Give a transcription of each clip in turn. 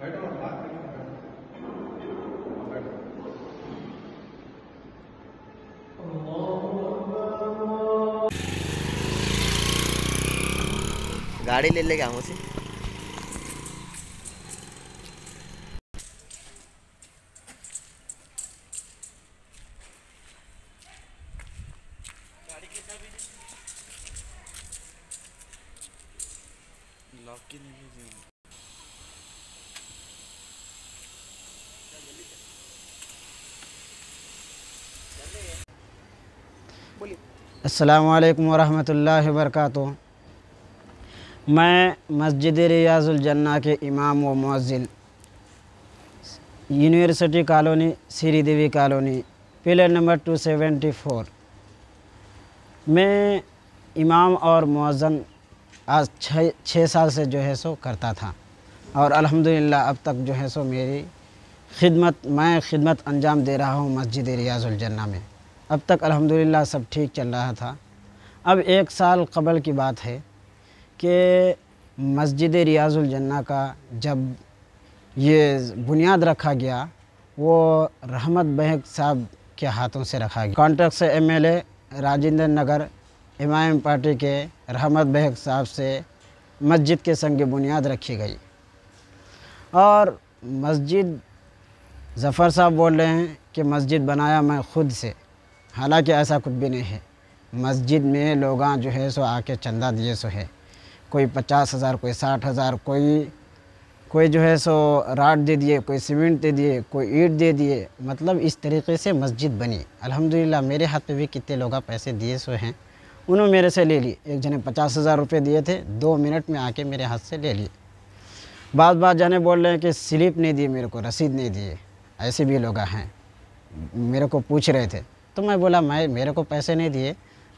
बैठो गाड़ी ले लेगा उसे लॉक ही नहीं लीजिए अल्लाम वरहमल वर्क मैं मस्जिद रियाज़ुलजन्ना के इमाम व मौज़िन university colony Shri Devi colony pillar number 274 मैं इमाम और मौज़न आज छः छः साल से जो है सो करता था और अल्हम्दुलिल्लाह अब तक जो है सो मेरी खिदमत मैं खिदमत अंजाम दे रहा हूँ मस्जिद रियाजुलजन्ना में अब तक अल्हम्दुलिल्लाह सब ठीक चल रहा था अब एक साल कबल की बात है कि मस्जिद रियाजुलजन्ना का जब ये बुनियाद रखा गया वो रहमत बहक साहब के हाथों से रखा गया कॉन्ट्रैक्ट से MLA Rajendra Nagar M party के रहमत बहक साहब से मस्जिद के संग बुनियाद रखी गई और मस्जिद ज़फ़र साहब बोल रहे हैं कि मस्जिद बनाया मैं खुद से हालांकि ऐसा कुछ भी नहीं है मस्जिद में लोग जो है सो आके चंदा दिए सो है कोई पचास हज़ार कोई साठ हज़ार कोई कोई जो है सो राड दे दिए कोई सीमेंट दे दिए कोई ईट दे दिए मतलब इस तरीके से मस्जिद बनी अल्हम्दुलिल्लाह मेरे हाथ पे भी कितने लोग पैसे दिए सो हैं उन्होंने मेरे से ले लिए एक जने पचास हज़ार रुपये दिए थे दो मिनट में आके मेरे हाथ से ले लिए बाद बाद जाने बोल रहे हैं कि स्लिप नहीं दिए मेरे को रसीद नहीं दिए ऐसे भी लोग हैं मेरे को पूछ रहे थे तो मैं बोला मैं मेरे को पैसे नहीं दिए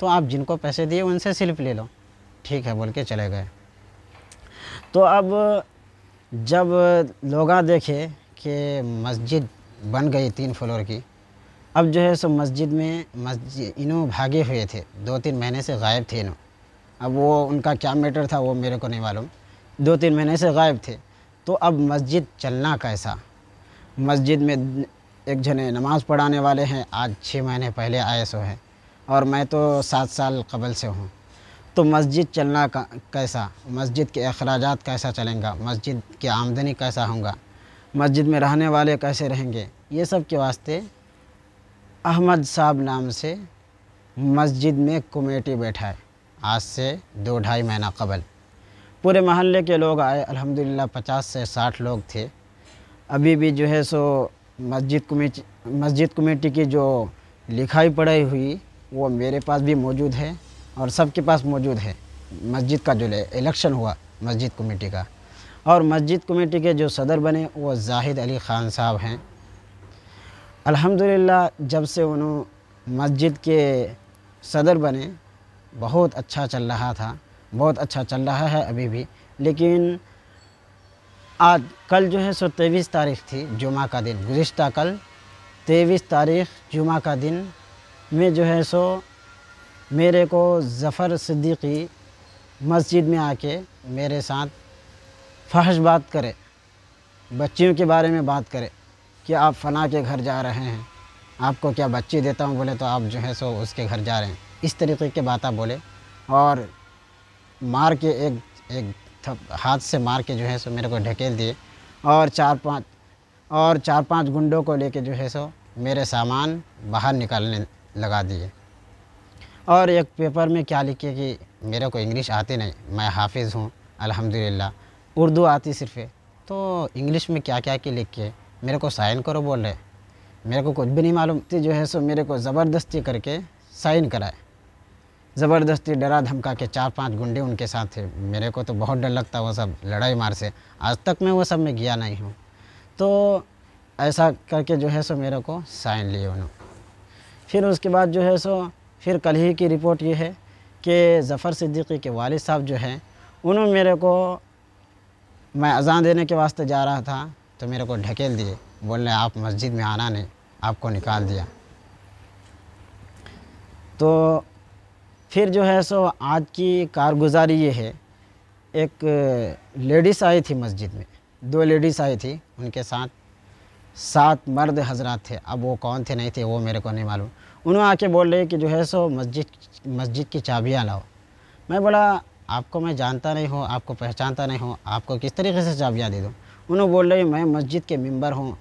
तो आप जिनको पैसे दिए उनसे स्लिप ले लो ठीक है बोल के चले गए तो अब जब लोग देखे कि मस्जिद बन गई तीन फ्लोर की अब जो है सो मस्जिद में मस्जिद इनो भागे हुए थे दो तीन महीने से गायब थे इनो अब वो उनका क्या मैटर था वो मेरे को नहीं मालूम दो तीन महीने से गायब थे तो अब मस्जिद चलना कैसा मस्जिद में एक जने नमाज़ पढ़ाने वाले हैं आज छः महीने पहले आए सो हैं और मैं तो सात साल कबल से हूँ तो मस्जिद चलना कैसा मस्जिद के अखराज कैसा चलेंगे मस्जिद की आमदनी कैसा होगा मस्जिद में रहने वाले कैसे रहेंगे ये सब के वास्ते अहमद साहब नाम से मस्जिद में कमेटी बैठा है आज से दो ढाई महीना कबल पूरे महल्ले के लोग आए अल्हम्दुलिल्लाह पचास से साठ लोग थे अभी भी जो है सो मस्जिद कमेटी मस्जिद कमेटी की जो लिखाई पढ़ाई हुई वो मेरे पास भी मौजूद है और सबके पास मौजूद है मस्जिद का जो इलेक्शन हुआ मस्जिद कमेटी का और मस्जिद कमेटी के जो सदर बने वो जाहिद अली ख़ान साहब हैं अल्हम्दुलिल्लाह जब से उन्होंने मस्जिद के सदर बने बहुत अच्छा चल रहा था बहुत अच्छा चल रहा है अभी भी लेकिन आज कल जो है सो तेईस तारीख थी जुमा का दिन गुज्त कल तेईस तारीख जुमा का दिन में जो है सो मेरे को ज़फ़र सिद्दीकी मस्जिद में आके मेरे साथ फहश बात करे बच्चियों के बारे में बात करे कि आप फ़ना के घर जा रहे हैं आपको क्या बच्ची देता हूँ बोले तो आप जो है सो उसके घर जा रहे हैं इस तरीके के बात बोले और मार के एक एक थप हाथ से मार के जो है सो मेरे को ढकेल दिए और चार पांच और चार पांच गुंडों को लेके जो है सो मेरे सामान बाहर निकालने लगा दिए और एक पेपर में क्या लिखे कि मेरे को इंग्लिश आती नहीं मैं हाफिज़ हूँ अलहमदिल्ला उर्दू आती सिर्फ तो इंग्लिश में क्या क्या के मेरे को साइन करो बोल रहे मेरे को कुछ भी नहीं मालूम थी जो है सो मेरे को ज़बरदस्ती करके साइन कराए ज़बरदस्ती डरा धमका के चार पांच गुंडे उनके साथ थे मेरे को तो बहुत डर लगता वो सब लड़ाई मार से आज तक मैं वो सब में गया नहीं हूँ तो ऐसा करके जो है सो मेरे को साइन लिए उन्होंने फिर उसके बाद जो है सो फिर कल ही की रिपोर्ट ये है कि ज़फ़र सिद्दीकी के वालिद साहब जो हैं उन्होंने मेरे को मैं अजान देने के वास्ते जा रहा था तो मेरे को ढकेल दिए बोल रहे आप मस्जिद में आना नहीं आपको निकाल दिया तो फिर जो है सो आज की कारगुजारी ये है एक लेडीस आई थी मस्जिद में दो लेडीस आई थी उनके साथ सात मर्द हजरत थे अब वो कौन थे नहीं थे वो मेरे को नहीं मालूम उन्होंने आके बोल रहे कि जो है सो मस्जिद मस्जिद की चाबियाँ लाओ मैं बोला आपको मैं जानता नहीं हूँ आपको पहचानता नहीं हूँ आपको किस तरीके से चाबियाँ दे दूँ उन्होंने बोल रहे मैं मस्जिद के मेंबर हूँ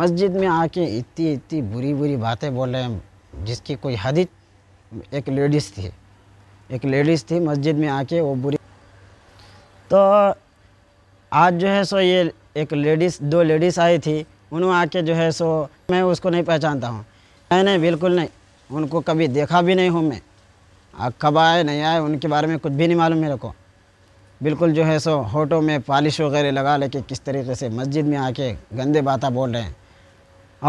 मस्जिद में आके इतनी इतनी बुरी बुरी बातें बोल रहे हैं जिसकी कोई हद एक लेडीज़ थी एक लेडीज़ थी मस्जिद में आके वो बुरी तो आज जो है सो ये एक लेडीज़ दो लेडीज़ आई थी उन्होंने आके जो है सो मैं उसको नहीं पहचानता हूँ नहीं नहीं बिल्कुल नहीं उनको कभी देखा भी नहीं हूँ मैं कब आए नहीं आए उनके बारे में कुछ भी नहीं मालूम मेरे को बिल्कुल जो है सो होटों में पॉलिश वगैरह लगा लेके किस तरीके से मस्जिद में आके गंदे बातें बोल रहे हैं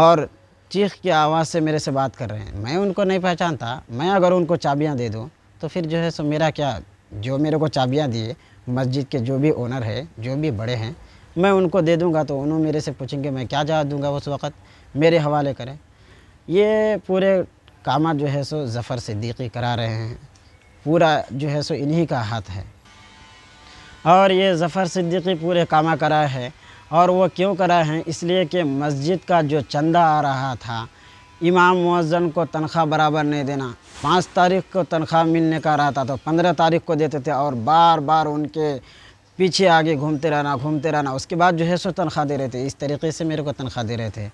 और चीख की आवाज़ से मेरे से बात कर रहे हैं मैं उनको नहीं पहचानता मैं अगर उनको चाबियाँ दे दूँ तो फिर जो है सो मेरा क्या जो मेरे को चाबियाँ दिए मस्जिद के जो भी ओनर है जो भी बड़े हैं मैं उनको दे दूँगा तो उन्होंने मेरे से पूछेंगे मैं क्या जवाब दूँगा उस वक़्त मेरे हवाले करें ये पूरे काम जो है सो जफ़र सिद्दीकी करा रहे हैं पूरा जो है सो इन्हीं का हाथ है और ये ज़फ़र सिद्दीकी पूरे कामा करा है और वो क्यों करा है इसलिए कि मस्जिद का जो चंदा आ रहा था इमाम मुजन को तनख्वाह बराबर नहीं देना पाँच तारीख को तनख्वाह मिलने का रहा था तो पंद्रह तारीख को देते थे और बार बार उनके पीछे आगे घूमते रहना घूमते रहना उसके बाद जो है सो तनख्वाह दे रहे थे इस तरीके से मेरे को तनख्वाह दे रहे थे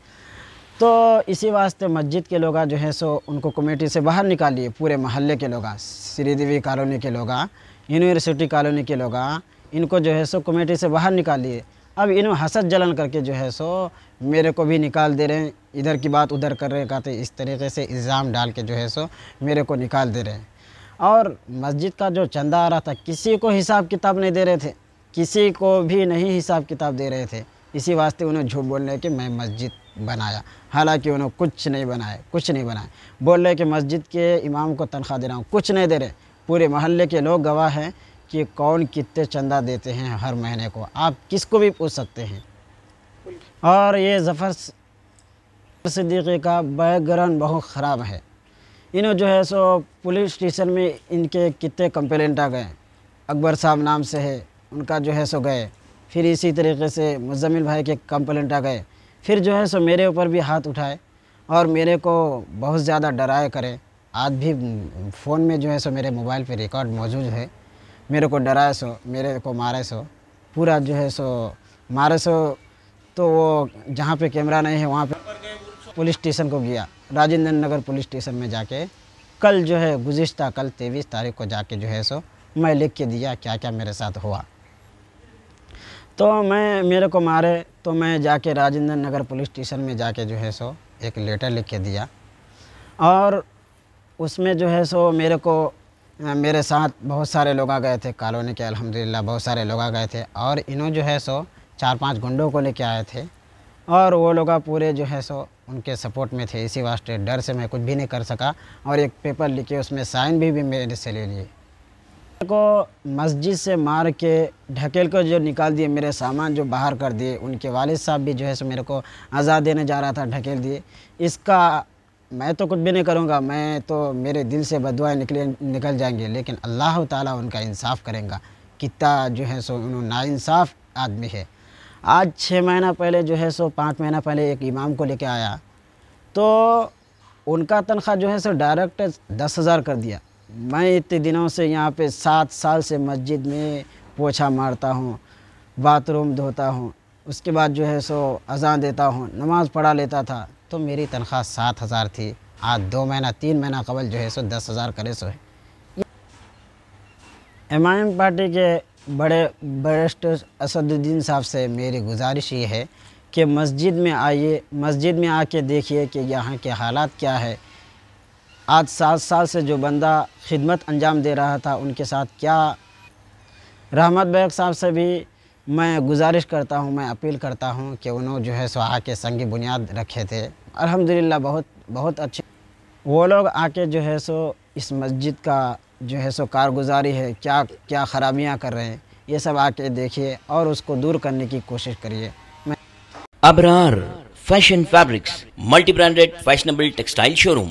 तो इसी वास्ते मस्जिद के लोग जो है सो उनको कमेटी से बाहर निकालिए पूरे महल्ले के लोग श्रीदेवी कॉलोनी के लोग यूनिवर्सिटी कॉलोनी के लोग इनको जो है सो कमेटी से बाहर निकालिए अब इन हसद जलन करके जो है सो मेरे को भी निकाल दे रहे हैं इधर की बात उधर कर रहे कहते इस तरीके से इल्ज़ाम डाल के जो है सो मेरे को निकाल दे रहे हैं और मस्जिद का जो चंदा आ रहा था किसी को हिसाब किताब नहीं दे रहे थे किसी को भी नहीं हिसाब किताब दे रहे थे इसी वास्ते उन्हें झूठ बोलने कि मैं मस्जिद बनाया हालांकि उन्होंने कुछ नहीं बनाए कुछ नहीं बनाए बोल रहे कि मस्जिद के इमाम को तनख्वाह दे रहा हूँ कुछ नहीं दे रहे पूरे मोहल्ले के लोग गवाह हैं कि कौन कितने चंदा देते हैं हर महीने को आप किसको भी पूछ सकते हैं और ये जफ़र सिद्दीकी का बैकग्राउंड बहुत ख़राब है इन्हों जो है सो पुलिस स्टेशन में इनके कितने कंप्लेंट आ गए अकबर साहब नाम से है उनका जो है सो गए फिर इसी तरीके से मुजमिल भाई के कंप्लेंट आ गए फिर जो है सो मेरे ऊपर भी हाथ उठाए और मेरे को बहुत ज़्यादा डराए करें आज भी फ़ोन में जो है सो मेरे मोबाइल पे रिकॉर्ड मौजूद है मेरे को डराए सो मेरे को मारे सो पूरा जो है सो मारे सो तो वो जहाँ पे कैमरा नहीं है वहाँ पे पुलिस स्टेशन को गया राजेंद्र नगर पुलिस स्टेशन में जाके कल जो है गुजशत कल तेईस तारीख को जाके जो है सो मैं लिख के दिया क्या क्या मेरे साथ हुआ तो मैं मेरे को मारे तो मैं जाके राजेंद्र नगर पुलिस स्टेशन में जाके जो है सो एक लेटर लिख के दिया और उसमें जो है सो मेरे को मेरे साथ बहुत सारे लोग आ गए थे कॉलोनी के अल्हम्दुलिल्लाह बहुत सारे लोग आ गए थे और इन्हों जो है सो चार पांच गुंडों को लेके आए थे और वो लोग पूरे जो है सो उनके सपोर्ट में थे इसी वास्ते डर से मैं कुछ भी नहीं कर सका और एक पेपर लिखे उसमें साइन भी, भी मेरे से ले लिए को मस्जिद से मार के ढकेल को जो निकाल दिए मेरे सामान जो बाहर कर दिए उनके वालिद साहब भी जो है सो मेरे को आज़ाद देने जा रहा था ढकेल दिए इसका मैं तो कुछ भी नहीं करूँगा मैं तो मेरे दिल से बदवाएँ निकले निकल जाएंगे लेकिन अल्लाह ताला उनका इंसाफ करेंगा कितना जो है सो नाइंसाफ़ आदमी है आज छः महीना पहले जो है सो पाँच महीना पहले एक इमाम को लेके आया तो उनका तनख्वाह जो है सो डायरेक्ट दस हज़ार कर दिया मैं इतने दिनों से यहाँ पे सात साल से मस्जिद में पोछा मारता हूँ बाथरूम धोता हूँ उसके बाद जो है सो अजान देता हूँ नमाज़ पढ़ा लेता था तो मेरी तनख्वाह सात हज़ार थी आज दो महीना तीन महीना कबल जो है सो दस हज़ार करे सो है एम आई एम पार्टी के बड़े बरेस्ट असदुद्दीन साहब से मेरी गुजारिश ये है कि मस्जिद में आइए मस्जिद में आके देखिए कि यहाँ के हालात क्या है आज सात साल से जो बंदा खिदमत अंजाम दे रहा था उनके साथ क्या रहमत बैग साहब से भी मैं गुजारिश करता हूँ मैं अपील करता हूँ कि उन्होंने जो है सो आके संगी बुनियाद रखे थे अल्हम्दुलिल्लाह बहुत बहुत अच्छे वो लोग आके जो है सो इस मस्जिद का जो है सो कारगुजारी है क्या क्या ख़राबियाँ कर रहे हैं ये सब आके देखिए और उसको दूर करने की कोशिश करिए Abrar fashion fabrics multi branded fashionable textile showroom